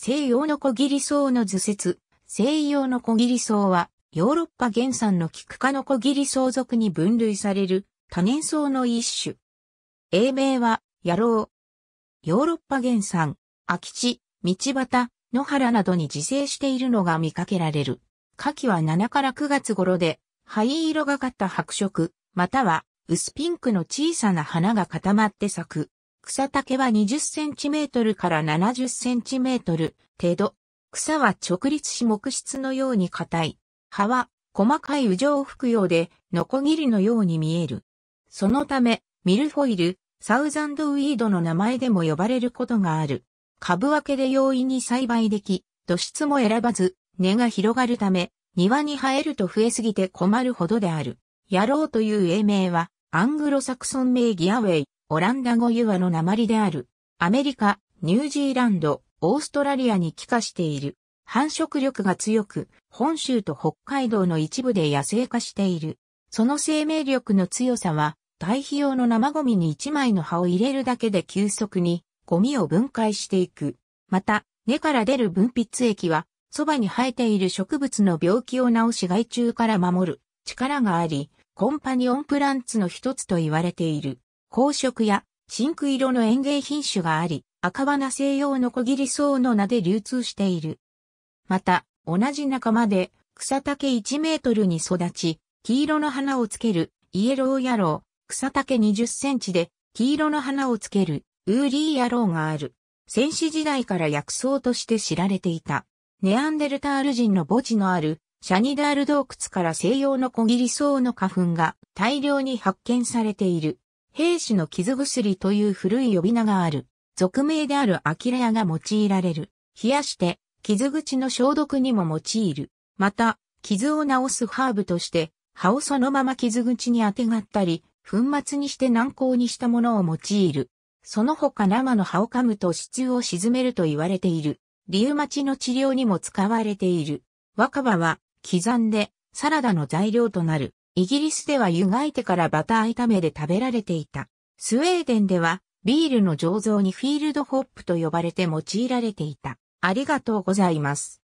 西洋の小切り草の図説。西洋の小切り草は、ヨーロッパ原産のキク科の小切り草属に分類される多年草の一種。英名は、野郎。ヨーロッパ原産、空き地、道端、野原などに自生しているのが見かけられる。夏季は7から9月頃で、灰色がかった白色、または薄ピンクの小さな花が固まって咲く。草丈は20センチメートルから70センチメートル程度。草は直立し木質のように硬い。葉は細かい羽状服用で、ノコギリのように見える。そのため、ミルフォイル、サウザンドウィードの名前でも呼ばれることがある。株分けで容易に栽培でき、土質も選ばず、根が広がるため、庭に生えると増えすぎて困るほどである。野郎という英名は、アングロサクソン名ギアウェイ、オランダ語ユアの鉛である。アメリカ、ニュージーランド、オーストラリアに帰化している。繁殖力が強く、本州と北海道の一部で野生化している。その生命力の強さは、堆肥用の生ゴミに一枚の葉を入れるだけで急速にゴミを分解していく。また、根から出る分泌液は、そばに生えている植物の病気を治し害虫から守る力があり、コンパニオンプランツの一つと言われている。紅色や真紅色の園芸品種があり、赤花西洋の小切り草の名で流通している。また、同じ仲間で草丈1メートルに育ち、黄色の花をつけるイエローヤロー、草丈20センチで黄色の花をつけるウーリーヤローがある。戦士時代から薬草として知られていた。ネアンデルタール人の墓地のあるシャニダール洞窟から西洋の小切り草の花粉が大量に発見されている。兵士の傷薬という古い呼び名がある。俗名であるアキレアが用いられる。冷やして、傷口の消毒にも用いる。また、傷を治すハーブとして、葉をそのまま傷口にあてがったり、粉末にして軟膏にしたものを用いる。その他生の葉を噛むと支柱を沈めると言われている。リウマチの治療にも使われている。若葉は、刻んで、サラダの材料となる。イギリスでは湯がいてからバター炒めで食べられていた。スウェーデンではビールの醸造にフィールドホップと呼ばれて用いられていた。ありがとうございます。